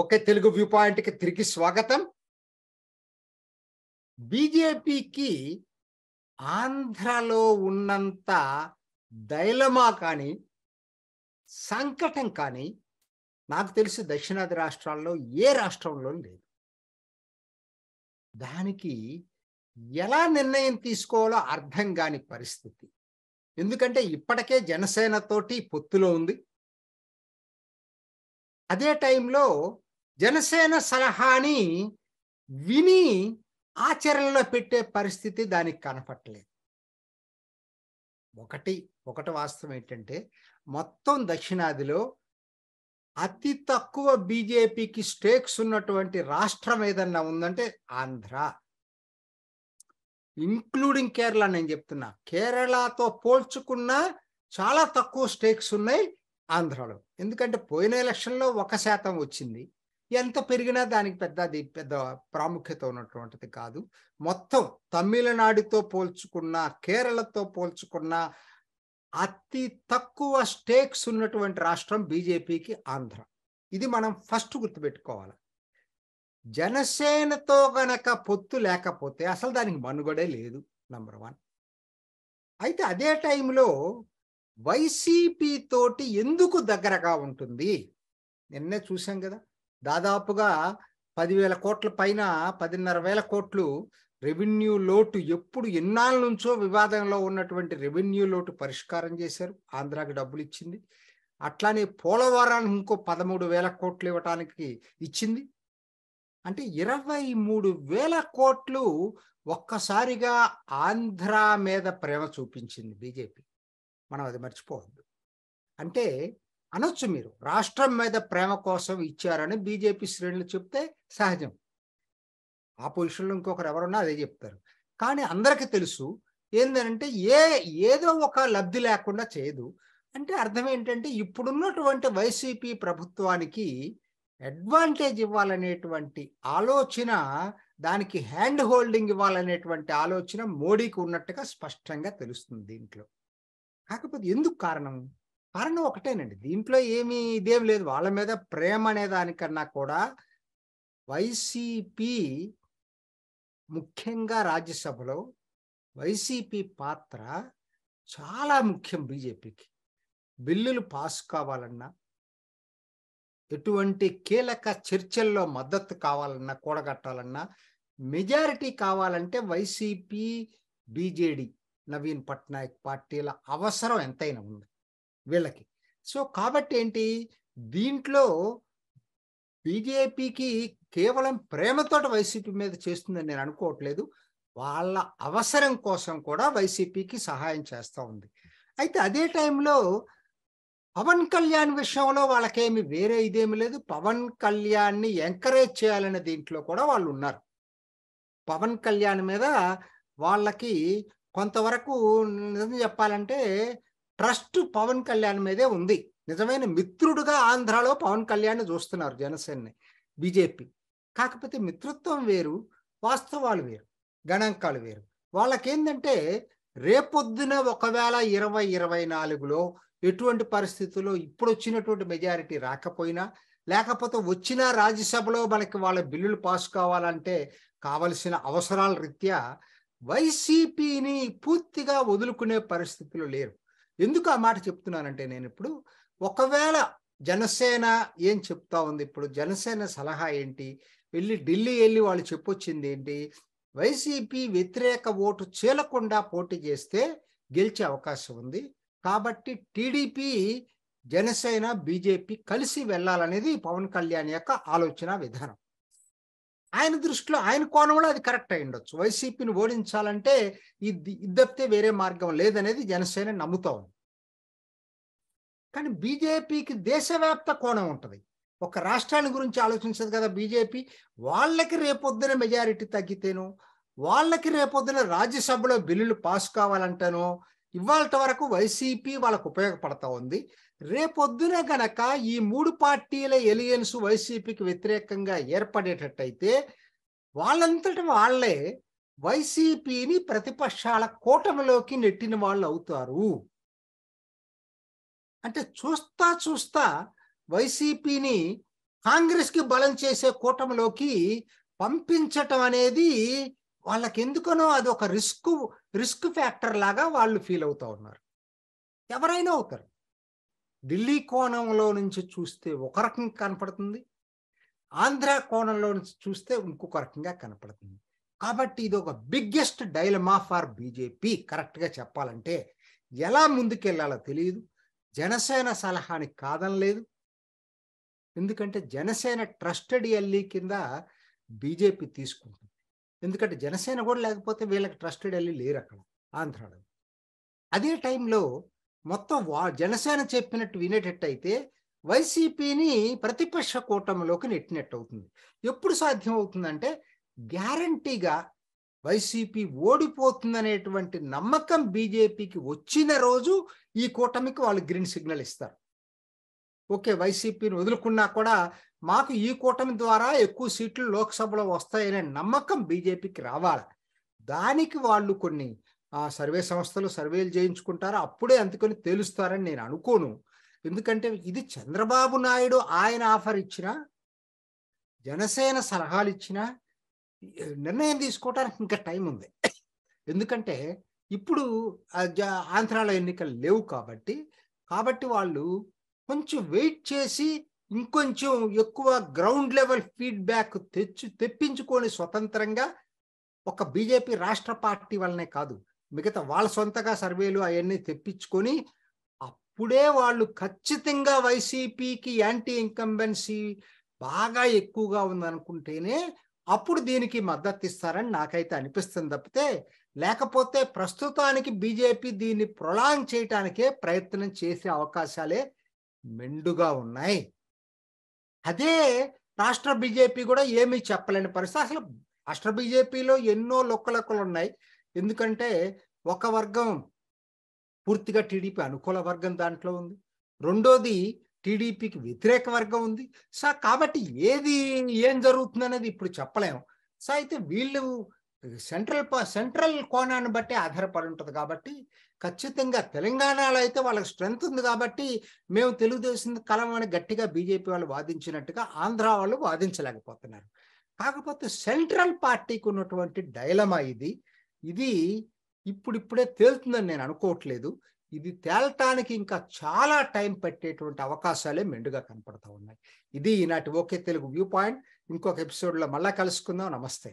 okay Telugu view పాయింట్కి తిరిగి స్వాగతం బీజేపీకి ఆంధ్రలో ఉన్నంత దైలమా కానీ సంకటం కానీ నాకు తెలిసి దక్షిణాది రాష్ట్రాల్లో ఏ రాష్ట్రంలో లేదు దానికి ఎలా నిర్ణయం తీసుకోవాలో అర్థం కాని పరిస్థితి ఎందుకంటే ఇప్పటికే జనసేనతోటి పొత్తులో ఉంది అదే టైంలో జనసేన సలహాని విని ఆచరణలో పెట్టే పరిస్థితి దానికి కనపట్టలేదు ఒకటి ఒకటి వాస్తవం ఏంటంటే మొత్తం దక్షిణాదిలో అతి తక్కువ బీజేపీకి స్టేక్స్ ఉన్నటువంటి రాష్ట్రం ఏదన్నా ఉందంటే ఆంధ్ర ఇంక్లూడింగ్ కేరళ నేను చెప్తున్నా కేరళతో పోల్చుకున్నా చాలా తక్కువ స్టేక్స్ ఉన్నాయి ఆంధ్రలో ఎందుకంటే పోయిన ఎలక్షన్లో ఒక శాతం వచ్చింది ఎంత పెరిగినా దానికి పెద్ద అది పెద్ద ప్రాముఖ్యత ఉన్నటువంటిది కాదు మొత్తం తమిళనాడుతో పోల్చుకున్న కేరళతో పోల్చుకున్న అతి తక్కువ స్టేక్స్ ఉన్నటువంటి రాష్ట్రం బీజేపీకి ఆంధ్ర ఇది మనం ఫస్ట్ గుర్తుపెట్టుకోవాలి జనసేనతో గనక పొత్తు లేకపోతే అసలు దానికి మనుగడే లేదు నంబర్ వన్ అయితే అదే టైంలో వైసీపీ తోటి ఎందుకు దగ్గరగా ఉంటుంది నిన్నే చూసాం కదా దాదాపుగా పదివేల కోట్ల పైన పదిన్నర వేల కోట్లు రెవెన్యూ లోటు ఎప్పుడు ఎన్నాళ్ళ నుంచో వివాదంలో ఉన్నటువంటి రెవెన్యూ లోటు పరిష్కారం చేశారు ఆంధ్రాకి డబ్బులు ఇచ్చింది అట్లానే పోలవరానికి ఇంకో పదమూడు వేల కోట్లు ఇవ్వటానికి ఇచ్చింది అంటే ఇరవై మూడు వేల కోట్లు ఒక్కసారిగా ఆంధ్ర మీద ప్రేమ చూపించింది బీజేపీ మనం అది మర్చిపోవద్దు అంటే అనొచ్చు మీరు రాష్ట్రం మీద ప్రేమ కోసం ఇచ్చారని బీజేపీ శ్రేణులు చెప్తే సహజం ఆ పొజిషన్లో ఇంకొకరు ఎవరున్నా అదే చెప్తారు కానీ అందరికీ తెలుసు ఏంటంటే ఏ ఏదో ఒక లబ్ధి లేకుండా చేయదు అంటే అర్థం ఏంటంటే ఇప్పుడున్నటువంటి వైసీపీ ప్రభుత్వానికి అడ్వాంటేజ్ ఇవ్వాలనేటువంటి ఆలోచన దానికి హ్యాండ్ హోల్డింగ్ ఇవ్వాలనేటువంటి ఆలోచన మోడీకి ఉన్నట్టుగా స్పష్టంగా తెలుస్తుంది దీంట్లో కాకపోతే ఎందుకు కారణం కారణం ఒకటేనండి దీంట్లో ఏమి ఇదేం లేదు వాళ్ళ మీద ప్రేమ అనే దానికన్నా కూడా వైసీపీ ముఖ్యంగా రాజ్యసభలో వైసీపీ పాత్ర చాలా ముఖ్యం బీజేపీకి బిల్లులు పాస్ కావాలన్నా ఎటువంటి కీలక చర్చల్లో మద్దతు కావాలన్నా కూడగట్టాలన్నా మెజారిటీ కావాలంటే వైసీపీ బీజేడీ నవీన్ పట్నాయక్ పార్టీల అవసరం ఎంతైనా ఉంది వీళ్ళకి సో కాబట్టి ఏంటి దీంట్లో బీజేపీకి కేవలం ప్రేమతోట వైసీపీ మీద చేస్తుందని నేను అనుకోవట్లేదు వాళ్ళ అవసరం కోసం కూడా వైసీపీకి సహాయం చేస్తూ ఉంది అయితే అదే టైంలో పవన్ కళ్యాణ్ విషయంలో వాళ్ళకేమి వేరే ఇదేమి లేదు పవన్ కళ్యాణ్ని ఎంకరేజ్ చేయాలనే దీంట్లో కూడా వాళ్ళు ఉన్నారు పవన్ కళ్యాణ్ మీద వాళ్ళకి కొంతవరకు నిజం చెప్పాలంటే ట్రస్ట్ పవన్ కళ్యాణ్ మీదే ఉంది నిజమైన మిత్రుడుగా ఆంధ్రాలో పవన్ కళ్యాణ్ చూస్తున్నారు జనసేనని బీజేపీ కాకపోతే మిత్రుత్వం వేరు వాస్తవాలు వేరు గణాంకాలు వేరు వాళ్ళకేంటంటే రేపొద్దున ఒకవేళ ఇరవై ఇరవై నాలుగులో ఎటువంటి పరిస్థితుల్లో ఇప్పుడు వచ్చినటువంటి మెజారిటీ రాకపోయినా లేకపోతే వచ్చిన రాజ్యసభలో మనకి వాళ్ళ బిల్లులు పాస్ కావాలంటే కావలసిన అవసరాల రీత్యా వైసీపీని పూర్తిగా వదులుకునే పరిస్థితులు లేరు ఎందుకు ఆ మాట చెప్తున్నానంటే నేను ఇప్పుడు ఒకవేళ జనసేన ఏం చెప్తా ఉంది ఇప్పుడు జనసేన సలహా ఏంటి వెళ్ళి ఢిల్లీ వెళ్ళి వాళ్ళు చెప్పొచ్చింది ఏంటి వైసీపీ వ్యతిరేక ఓటు చేలకుండా పోటీ చేస్తే గెలిచే అవకాశం ఉంది కాబట్టి టీడీపీ జనసేన బీజేపీ కలిసి వెళ్ళాలనేది పవన్ కళ్యాణ్ యొక్క ఆలోచన విధానం ఆయన దృష్టిలో ఆయన కోణంలో అది కరెక్ట్ అయి ఉండొచ్చు వైసీపీని ఓడించాలంటే ఇది ఇద్దప్తే వేరే మార్గం లేదనేది జనసేన నమ్ముతా ఉంది కానీ బీజేపీకి దేశవ్యాప్త కోణం ఉంటుంది ఒక రాష్ట్రాన్ని గురించి ఆలోచించదు కదా బీజేపీ వాళ్ళకి రేపొద్దున మెజారిటీ తగ్గితేను వాళ్ళకి రేపొద్దున రాజ్యసభలో బిల్లులు పాస్ కావాలంటేనో ఇవాళ వరకు వైసీపీ వాళ్ళకు ఉపయోగపడతా ఉంది రేపొద్దున గనక ఈ మూడు పార్టీల ఎలియన్స్ వైసీపీకి వ్యతిరేకంగా ఏర్పడేటట్టయితే వాళ్ళంతటి వాళ్లే వైసీపీని ప్రతిపక్షాల కూటమిలోకి నెట్టిన వాళ్ళు అవుతారు అంటే చూస్తా చూస్తా వైసీపీని కాంగ్రెస్కి బలం చేసే కూటమిలోకి పంపించటం అనేది వాళ్ళకెందుకనో అది ఒక రిస్క్ రిస్క్ ఫ్యాక్టర్ లాగా వాళ్ళు ఫీల్ అవుతూ ఉన్నారు ఎవరైనా ఒకరు ఢిల్లీ కోణంలో నుంచి చూస్తే ఒక రకంగా కనపడుతుంది ఆంధ్ర కోణంలో నుంచి చూస్తే ఇంకొక రకంగా కనపడుతుంది కాబట్టి ఇది ఒక బిగ్గెస్ట్ డైలమా ఫార్ బీజేపీ కరెక్ట్గా చెప్పాలంటే ఎలా ముందుకెళ్లాలో తెలియదు జనసేన సలహాని కాదనలేదు ఎందుకంటే జనసేన ట్రస్టెడ్ ఎల్లీ కింద బీజేపీ తీసుకుంటుంది ఎందుకంటే జనసేన కూడా లేకపోతే వీళ్ళకి ట్రస్టెడ్ వెళ్ళి లేరు అక్కడ ఆంధ్రాలో అదే టైంలో మొత్తం వా జనసేన చెప్పినట్టు వినేటట్టయితే వైసీపీని ప్రతిపక్ష కూటమిలోకి నెట్టినట్టు అవుతుంది ఎప్పుడు సాధ్యం అవుతుందంటే గ్యారంటీగా వైసీపీ ఓడిపోతుందనేటువంటి నమ్మకం బీజేపీకి వచ్చిన రోజు ఈ కూటమికి వాళ్ళు గ్రీన్ సిగ్నల్ ఇస్తారు ఓకే వైసీపీని వదులుకున్నా కూడా మాకు ఈ కూటమి ద్వారా ఎక్కువ సీట్లు లోక్సభలో వస్తాయనే నమ్మకం బీజేపీకి రావాలి దానికి వాళ్ళు కొన్ని సర్వే సంస్థలు సర్వేలు చేయించుకుంటారు అప్పుడే అందుకొని తేలుస్తారని నేను అనుకోను ఎందుకంటే ఇది చంద్రబాబు నాయుడు ఆయన ఆఫర్ ఇచ్చిన జనసేన సలహాలు ఇచ్చిన నిర్ణయం తీసుకోవడానికి ఇంకా టైం ఉంది ఎందుకంటే ఇప్పుడు ఆంధ్రాలో ఎన్నికలు లేవు కాబట్టి కాబట్టి వాళ్ళు కొంచెం వెయిట్ చేసి ఇంకొంచెం ఎక్కువ గ్రౌండ్ లెవెల్ ఫీడ్బ్యాక్ తెచ్చు తెప్పించుకొని స్వతంత్రంగా ఒక బీజేపీ రాష్ట్ర పార్టీ వల్లనే కాదు మిగతా వాళ్ళ సొంతగా సర్వేలు అవన్నీ తెప్పించుకొని అప్పుడే వాళ్ళు ఖచ్చితంగా వైసీపీకి యాంటీ ఇంకంబెన్సీ బాగా ఎక్కువగా ఉందనుకుంటేనే అప్పుడు దీనికి మద్దతు ఇస్తారని నాకైతే అనిపిస్తుంది తప్పితే లేకపోతే ప్రస్తుతానికి బీజేపీ దీన్ని ప్రొలాంగ్ చేయటానికే ప్రయత్నం చేసే అవకాశాలే మెండుగా ఉన్నాయి అదే రాష్ట్ర బీజేపీ కూడా ఏమీ చెప్పలేని పరిస్థితి అసలు రాష్ట్ర బీజేపీలో ఎన్నో లొక్కలొక్కలు ఉన్నాయి ఎందుకంటే ఒక వర్గం పూర్తిగా టీడీపీ అనుకూల వర్గం దాంట్లో ఉంది రెండోది టీడీపీకి వ్యతిరేక వర్గం ఉంది సో కాబట్టి ఏది ఏం జరుగుతుంది అనేది ఇప్పుడు చెప్పలేము సో అయితే వీళ్ళు సెంట్రల్ సెంట్రల్ కోణాన్ని బట్టి ఆధారపడి ఉంటుంది కాబట్టి ఖచ్చితంగా తెలంగాణలో అయితే వాళ్ళకి స్ట్రెంగ్త్ ఉంది కాబట్టి మేము తెలుగుదేశం కలం అని గట్టిగా బీజేపీ వాళ్ళు వాదించినట్టుగా ఆంధ్ర వాళ్ళు వాదించలేకపోతున్నారు కాకపోతే సెంట్రల్ పార్టీకి ఉన్నటువంటి డైలమా ఇది ఇది ఇప్పుడిప్పుడే తేలుతుందని నేను అనుకోవట్లేదు ఇది తేలటానికి ఇంకా చాలా టైం పట్టేటువంటి అవకాశాలే మెండుగా కనపడతా ఉన్నాయి ఇది ఈనాటి ఓకే తెలుగు వ్యూ పాయింట్ ఇంకొక ఎపిసోడ్లో మళ్ళీ కలుసుకుందాం నమస్తే